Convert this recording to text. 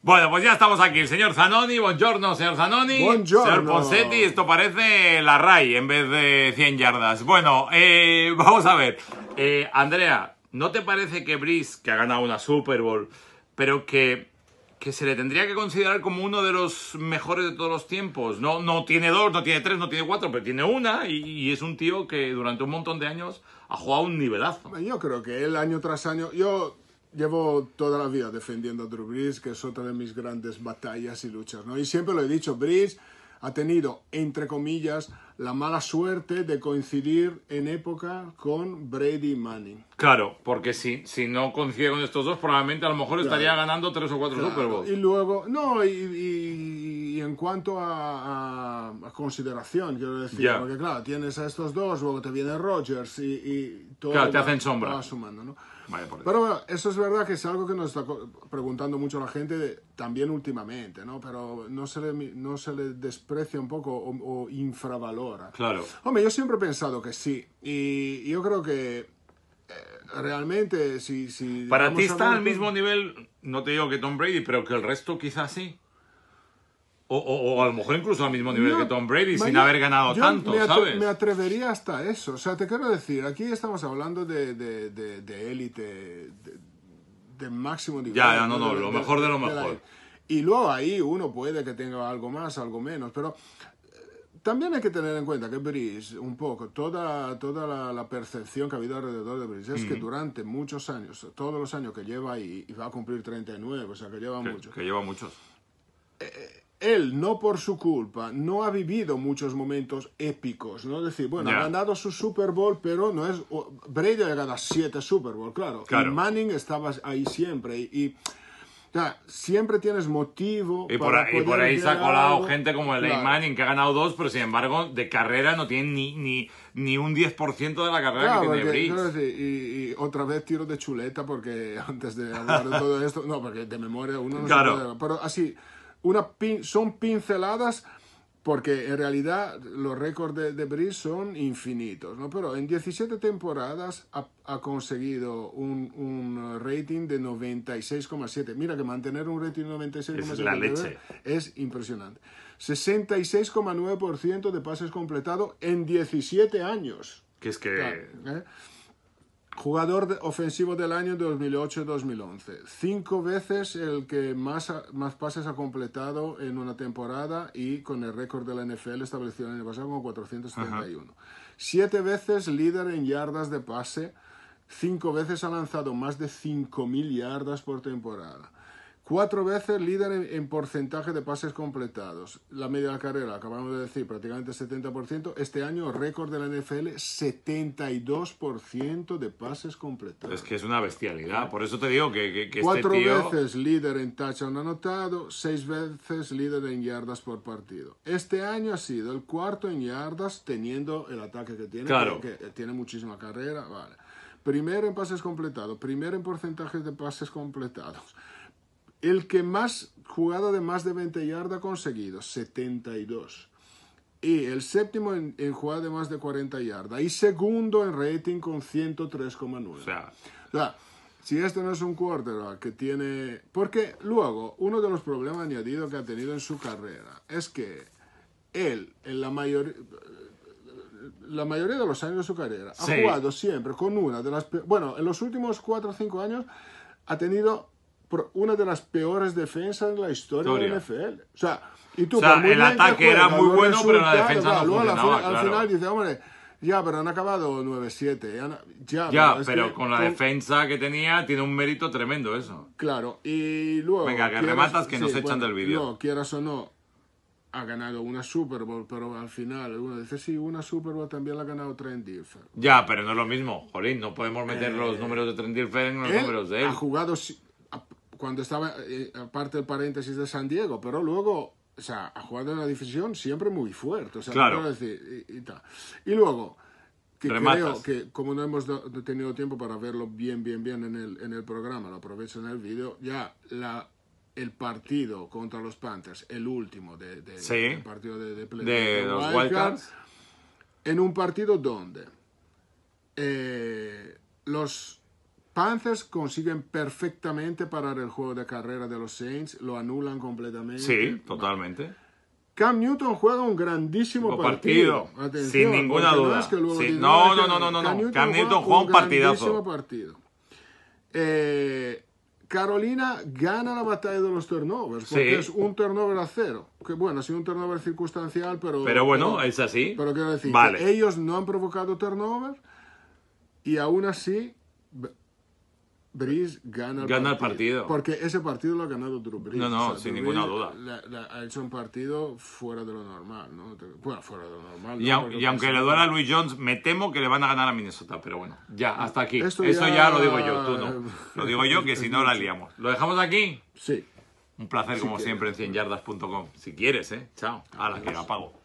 Bueno, pues ya estamos aquí. El señor Zanoni, buongiorno, señor Zanoni. Buongiorno. Señor Ponsetti, esto parece la RAI en vez de 100 yardas. Bueno, eh, vamos a ver. Eh, Andrea, ¿no te parece que Brice, que ha ganado una Super Bowl, pero que, que se le tendría que considerar como uno de los mejores de todos los tiempos? No, no tiene dos, no tiene tres, no tiene cuatro, pero tiene una y, es un tío que durante un montón de años ha jugado un nivelazo. Yo creo que él año tras año... Yo llevo toda la vida defendiendo a Drew Brees, que es otra de mis grandes batallas y luchas, ¿no? Y siempre lo he dicho, Brees ha tenido, entre comillas, la mala suerte de coincidir en época con Brady Manning. Claro, porque si, si no coincide con estos dos, probablemente a lo mejor estaría ganando tres o cuatro Super Bowls. Y luego, no, y en cuanto a, consideración, quiero decir, porque claro, tienes a estos dos, luego te viene Rogers y, todo te va, hacen sombra. sumando, ¿no? Pero bueno, eso es verdad que es algo que nos está preguntando mucho la gente también últimamente, ¿no? Pero no se le, no se le desprecia un poco o, infravalora. Claro. Hombre, yo siempre he pensado que sí, y yo creo que eh, realmente, si... si Para ti está al mismo nivel, no te digo que Tom Brady, pero que el resto quizás sí. O, a lo mejor incluso al mismo nivel que Tom Brady, sin haber ganado tanto, me ¿sabes? Me atrevería hasta eso. O sea, te quiero decir, aquí estamos hablando de, de, de, élite, de, máximo nivel. Ya, ya, no, no, lo mejor de lo mejor. y luego ahí uno puede que tenga algo más, algo menos, pero eh, también hay que tener en cuenta que Brice, un poco, toda, toda la, percepción que ha habido alrededor de Brice es que mm. durante muchos años, todos los años que lleva y va a cumplir 39, o sea, que lleva muchos. Que lleva muchos. Eh, eh, él, no por su culpa, no ha vivido muchos momentos épicos, ¿no? Es decir, bueno, ha ganado su Super Bowl, pero no es... Brady ha ganado siete Super Bowl, claro. Manning estaba ahí siempre y... o sea, siempre tienes motivo. Y por, para ahí, por ahí se ha colado gente como el claro. Manning, que ha ganado dos, pero sin embargo, de carrera no tiene ni, ni, ni un 10% de la carrera que tiene Brice. y, y, otra vez tiro de chuleta, porque antes de hablar de todo esto, no, porque de memoria uno no claro. pero así una son pinceladas porque en realidad los récords de, de son infinitos, ¿no? Pero en 17 temporadas ha, conseguido un, rating de 96,7. Mira que mantener un rating de 96,7 es, impresionante. 66,9% de pases completados en 17 años. Que es que... ¿eh? Jugador ofensivo del año 2008-2011. Cinco veces el que más, más pases ha completado en una temporada y con el récord de la NFL establecido el año pasado con 471. Siete veces líder en yardas de pase. Cinco veces ha lanzado más de 5.000 yardas por temporada. Cuatro veces líder en, porcentaje de pases completados. La media de la carrera, acabamos de decir, prácticamente 70%. Este año, récord de la NFL, 72% de pases completados. Es que es una bestialidad. Por eso te digo que, que, que este Cuatro veces líder en touchdown anotado, seis veces líder en yardas por partido. Este año ha sido el cuarto en yardas, teniendo el ataque que tiene, claro. que eh, tiene muchísima carrera. Vale. Primero en pases completados, primero en porcentaje de pases completados el que más jugada de más de 20 yardas ha conseguido, 72. Y el séptimo en, jugada de más de 40 yardas. Y segundo en rating con 103,9. O sea, o si este no es un quarterback que tiene... Porque luego, uno de los problemas añadidos que ha tenido en su carrera es que él, en la mayoría la mayoría de los años de su carrera, ha jugado siempre con una de las... Bueno, en los últimos 4 o 5 años ha tenido una de las peores defensas en la historia, de la NFL. O sea, y tú, el ataque era muy bueno, pero la defensa no funcionaba, al, final, dice, hombre, ya, pero han acabado 9-7. Ya, ya pero, con la defensa que tenía, tiene un mérito tremendo eso. Claro, y luego... Venga, que rematas que nos echan del vídeo. No, quieras o no, ha ganado una Super Bowl, pero al final uno dice, sí, una Super Bowl también la ha ganado Trent Dilfer. Ya, pero no es lo mismo, Jolín, no podemos meter los eh, números de Trent Dilfer en los números de él. Ha jugado cuando estaba, eh, aparte del paréntesis de San Diego, pero luego, o sea, ha jugado en la división siempre muy fuerte. O sea, claro. y, luego, que creo que como no hemos tenido tiempo para verlo bien, bien, bien en el, en el programa, lo aprovecho en el vídeo, ya la el partido contra los Panthers, el último de, de partido de, de, de los Wildcats en un partido donde eh, los Panthers consiguen perfectamente parar el juego de carrera de los Saints, lo anulan completamente. Sí, totalmente. Cam Newton juega un grandísimo partido. sin ninguna duda. no, no, no, no, no, Cam Newton, juega, un, partidazo. partido. Eh, Carolina gana la batalla de los turnovers, porque es un turnover a cero. Que bueno, ha sido un turnover circunstancial, pero. Pero bueno, es así. Pero quiero decir, ellos no han provocado turnover y aún así Brice gana el, partido, Porque ese partido lo ha ganado Drew Brice No, no, sin ninguna duda. ha hecho un partido fuera de lo normal, ¿no? Bueno, fuera de lo normal. Y, aunque le duela a Luis Jones, me temo que le van a ganar a Minnesota, pero bueno, ya, hasta aquí. Eso ya... lo digo yo, tú no. Lo digo yo que si no la liamos. ¿Lo dejamos aquí? Sí. Un placer, como siempre, en 100yardas.com. Si quieres, ¿eh? Chao. A la que la apago.